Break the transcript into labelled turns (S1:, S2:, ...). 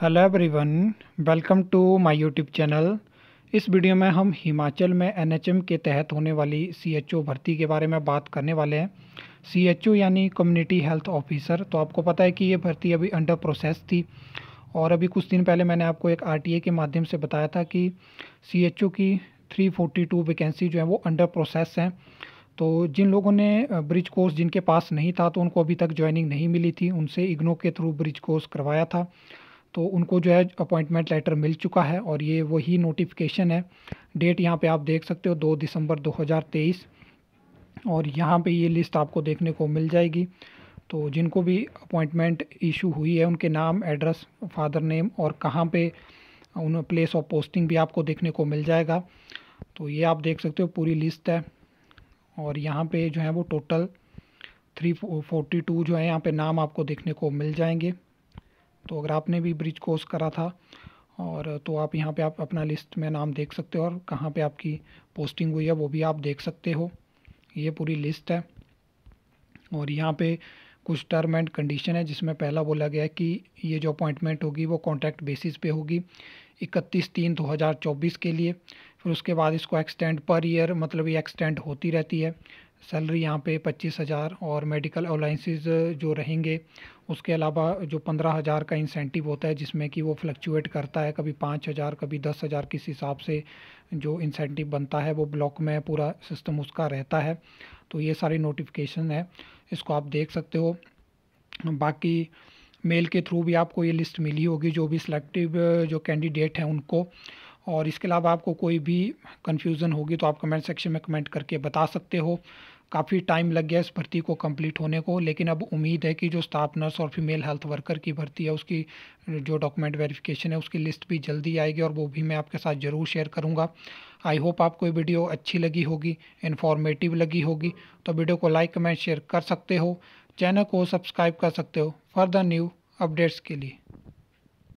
S1: hello everyone welcome to my YouTube channel इस video में हम हिमाचल में एनएचएम के तहत होने वाली सीएचओ भर्ती के बारे में बात करने वाले हैं सीएचओ यानी कम्युनिटी हेल्थ ऑफिसर तो आपको पता है कि ये भर्ती अभी अंडर प्रोसेस थी और अभी कुछ दिन पहले मैंने आपको एक आरटीए के माध्यम से बताया था कि सी की थ्री वैकेंसी जो है वो अंडर प्रोसेस हैं तो जिन लोगों ने ब्रिज कोर्स जिनके पास नहीं था तो उनको अभी तक ज्वाइनिंग नहीं मिली थी उनसे इग्नो के थ्रू ब्रिज कोर्स करवाया था तो उनको जो है अपॉइंटमेंट लेटर मिल चुका है और ये वही नोटिफिकेशन है डेट यहाँ पे आप देख सकते हो दो दिसंबर 2023 और यहाँ पे ये लिस्ट आपको देखने को मिल जाएगी तो जिनको भी अपॉइंटमेंट इशू हुई है उनके नाम एड्रेस फादर नेम और कहाँ पे उन प्लेस ऑफ पोस्टिंग भी आपको देखने को मिल जाएगा तो ये आप देख सकते हो पूरी लिस्ट है और यहाँ पे जो है वो टोटल थ्री टू जो है यहाँ पे नाम आपको देखने को मिल जाएंगे तो अगर आपने भी ब्रिज कोर्स करा था और तो आप यहाँ पे आप अपना लिस्ट में नाम देख सकते हो और कहाँ पे आपकी पोस्टिंग हुई है वो भी आप देख सकते हो ये पूरी लिस्ट है और यहाँ पे कुछ टर्म एंड कंडीशन है जिसमें पहला बोला गया है कि ये जो अपॉइंटमेंट होगी वो कॉन्ट्रैक्ट बेसिस पे होगी इकतीस तीन दो हज़ार चौबीस के लिए फिर उसके बाद इसको एक्सटेंड पर ईयर मतलब ये एक्सटेंड होती रहती है सैलरी यहाँ पे पच्चीस हज़ार और मेडिकल अलाइंसिस जो रहेंगे उसके अलावा जो पंद्रह हज़ार का इंसेंटिव होता है जिसमें कि वो फ्लक्चुएट करता है कभी पाँच हज़ार कभी दस हज़ार किस हिसाब से जो इंसेंटिव बनता है वो ब्लॉक में पूरा सिस्टम उसका रहता है तो ये सारी नोटिफिकेशन है इसको आप देख सकते हो बाकी मेल के थ्रू भी आपको ये लिस्ट मिली होगी जो भी सिलेक्टिव जो कैंडिडेट हैं उनको और इसके अलावा आपको कोई भी कन्फ्यूज़न होगी तो आप कमेंट सेक्शन में कमेंट करके बता सकते हो काफ़ी टाइम लग गया इस भर्ती को कंप्लीट होने को लेकिन अब उम्मीद है कि जो स्टाफ नर्स और फीमेल हेल्थ वर्कर की भर्ती है उसकी जो डॉक्यूमेंट वेरिफिकेशन है उसकी लिस्ट भी जल्दी आएगी और वो भी मैं आपके साथ ज़रूर शेयर करूँगा आई होप आपको ये वीडियो अच्छी लगी होगी इन्फॉर्मेटिव लगी होगी तो वीडियो को लाइक कमेंट शेयर कर सकते हो चैनल को सब्सक्राइब कर सकते हो फर्दर न्यू अपडेट्स के लिए